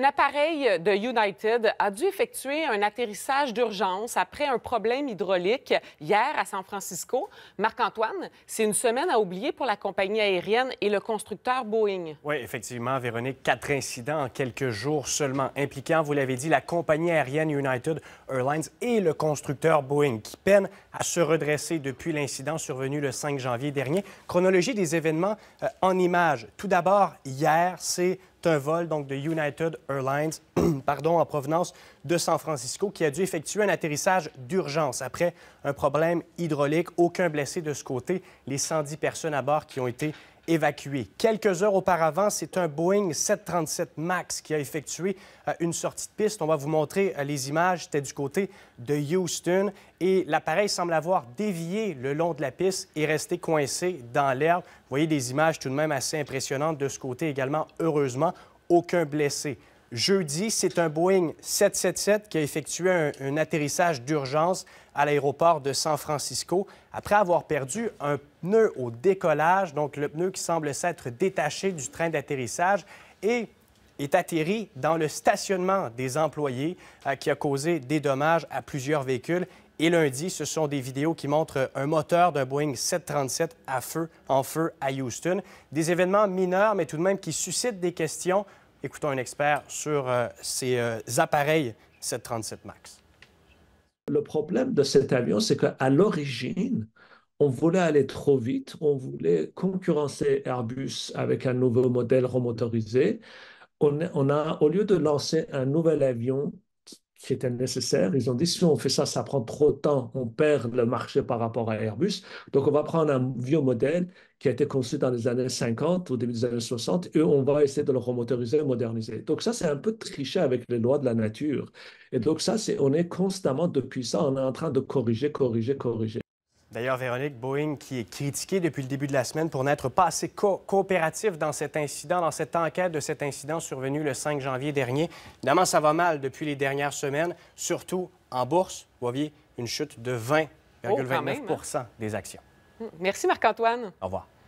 Un appareil de United a dû effectuer un atterrissage d'urgence après un problème hydraulique hier à San Francisco. Marc-Antoine, c'est une semaine à oublier pour la compagnie aérienne et le constructeur Boeing. Oui, effectivement, Véronique, quatre incidents en quelques jours seulement impliquant, vous l'avez dit, la compagnie aérienne United Airlines et le constructeur Boeing qui peinent à se redresser depuis l'incident survenu le 5 janvier dernier. Chronologie des événements euh, en images. Tout d'abord, hier, c'est un vol donc, de United Airlines pardon, en provenance de San Francisco qui a dû effectuer un atterrissage d'urgence après un problème hydraulique. Aucun blessé de ce côté. Les 110 personnes à bord qui ont été évacué. Quelques heures auparavant, c'est un Boeing 737 MAX qui a effectué euh, une sortie de piste. On va vous montrer euh, les images. C'était du côté de Houston et l'appareil semble avoir dévié le long de la piste et resté coincé dans l'herbe. Vous voyez des images tout de même assez impressionnantes de ce côté également. Heureusement, aucun blessé. Jeudi, c'est un Boeing 777 qui a effectué un, atterrissage d'urgence à l'aéroport de San Francisco après avoir perdu un pneu au décollage, donc le pneu qui semble s'être détaché du train d'atterrissage et est atterri dans le stationnement des employés euh, qui a causé des dommages à plusieurs véhicules et lundi, ce sont des vidéos qui montrent un moteur d'un Boeing 737 à feu, en feu à Houston. Des événements mineurs, mais tout de même qui suscitent des questions. Écoutons un expert sur euh, ces euh, appareils, appareils 737 MAX. Le problème de cet avion, c'est qu'à l'origine, on voulait aller trop vite, on voulait concurrencer Airbus avec un nouveau modèle remotorisé. On, on a, au lieu de lancer un nouvel avion qui était nécessaire. Ils ont dit, si on fait ça, ça prend trop de temps, on perd le marché par rapport à Airbus. Donc, on va prendre un vieux modèle qui a été conçu dans les années 50, ou début des années 60, et on va essayer de le remotoriser, moderniser. Donc, ça, c'est un peu tricher avec les lois de la nature. Et donc, ça, c'est, on est constamment, depuis ça, on est en train de corriger, corriger, corriger. D'ailleurs, Véronique, Boeing, qui est critiquée depuis le début de la semaine pour n'être pas assez coopérative coopératif dans cet incident, dans cette enquête de cet incident survenu le 5 janvier dernier. Évidemment, ça va mal depuis les dernières semaines, surtout en bourse. Vous voyez une chute de 20,29 hein. des actions. Merci, Marc-Antoine. Au revoir.